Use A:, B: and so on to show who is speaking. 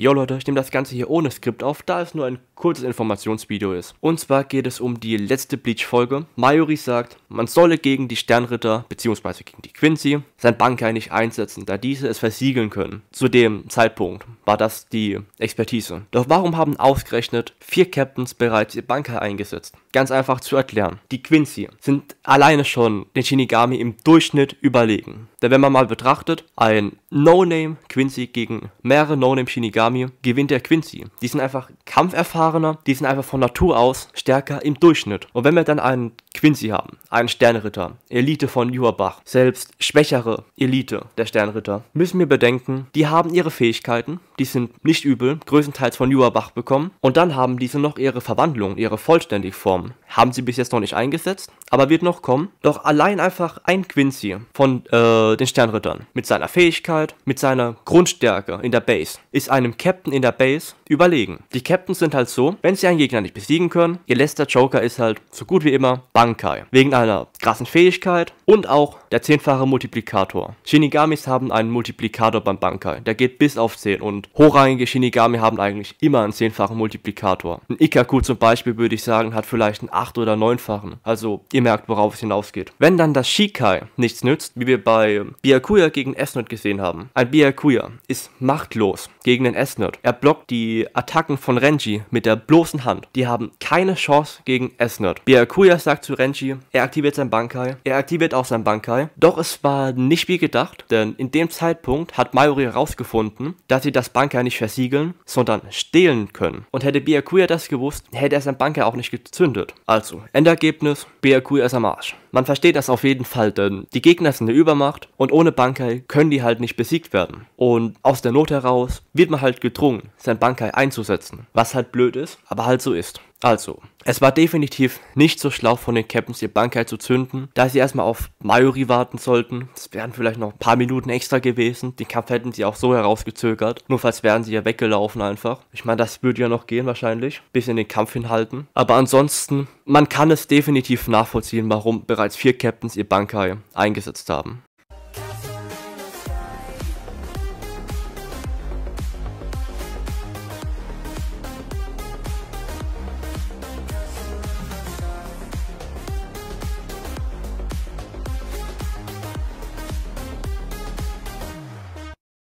A: Jo Leute, ich nehme das Ganze hier ohne Skript auf, da es nur ein kurzes Informationsvideo ist. Und zwar geht es um die letzte Bleach-Folge. Mayuri sagt, man solle gegen die Sternritter bzw. gegen die Quincy sein Bankai nicht einsetzen, da diese es versiegeln können. Zu dem Zeitpunkt war das die Expertise. Doch warum haben ausgerechnet vier Captains bereits ihr Bankai eingesetzt? Ganz einfach zu erklären. Die Quincy sind alleine schon den Shinigami im Durchschnitt überlegen. Denn wenn man mal betrachtet, ein No-Name Quincy gegen mehrere No-Name Shinigami Konami gewinnt der Quincy. Die sind einfach kampferfahrener, die sind einfach von Natur aus stärker im Durchschnitt. Und wenn wir dann einen Quincy haben, einen Sternritter, Elite von Juerbach, selbst schwächere Elite der Sternritter, müssen wir bedenken, die haben ihre Fähigkeiten, die sind nicht übel, größtenteils von Juerbach bekommen. Und dann haben diese noch ihre Verwandlung, ihre Vollständigform haben sie bis jetzt noch nicht eingesetzt, aber wird noch kommen. Doch allein einfach ein Quincy von äh, den Sternrittern mit seiner Fähigkeit, mit seiner Grundstärke in der Base ist einem Captain in der Base überlegen. Die Captains sind halt so, wenn sie einen Gegner nicht besiegen können, ihr letzter Joker ist halt so gut wie immer Bankai. Wegen einer krassen Fähigkeit und auch der zehnfache Multiplikator. Shinigamis haben einen Multiplikator beim Bankai. Der geht bis auf 10 und hochrangige Shinigami haben eigentlich immer einen zehnfachen Multiplikator. Ein Ikaku zum Beispiel würde ich sagen hat vielleicht einen acht- oder neunfachen. Also ihr merkt, worauf es hinausgeht. Wenn dann das Shikai nichts nützt, wie wir bei Biakuya gegen Esnot gesehen haben. Ein Biakuya ist machtlos gegen den Esnot. Er blockt die Attacken von Renji mit der bloßen Hand. Die haben keine Chance gegen Esnot. Biakuya sagt zu Renji, er aktiviert sein Bankai. Er aktiviert auch sein Bankai. Doch es war nicht wie gedacht, denn in dem Zeitpunkt hat Mayuri herausgefunden, dass sie das Bankai nicht versiegeln, sondern stehlen können. Und hätte Biakuya das gewusst, hätte er sein Bankai auch nicht gezündet. Also, Endergebnis BRQ ist am Arsch. Man versteht das auf jeden Fall, denn die Gegner sind eine Übermacht und ohne Bankai können die halt nicht besiegt werden. Und aus der Not heraus wird man halt gedrungen, sein Bankai einzusetzen. Was halt blöd ist, aber halt so ist. Also, es war definitiv nicht so schlau von den Captains, ihr Bankai zu zünden, da sie erstmal auf Mayuri warten sollten. Es wären vielleicht noch ein paar Minuten extra gewesen. Den Kampf hätten sie auch so herausgezögert. Nur falls wären sie ja weggelaufen einfach. Ich meine, das würde ja noch gehen wahrscheinlich. Bis in den Kampf hinhalten. Aber ansonsten, man kann es definitiv nachvollziehen, warum bereits vier Captains ihr Bankai eingesetzt haben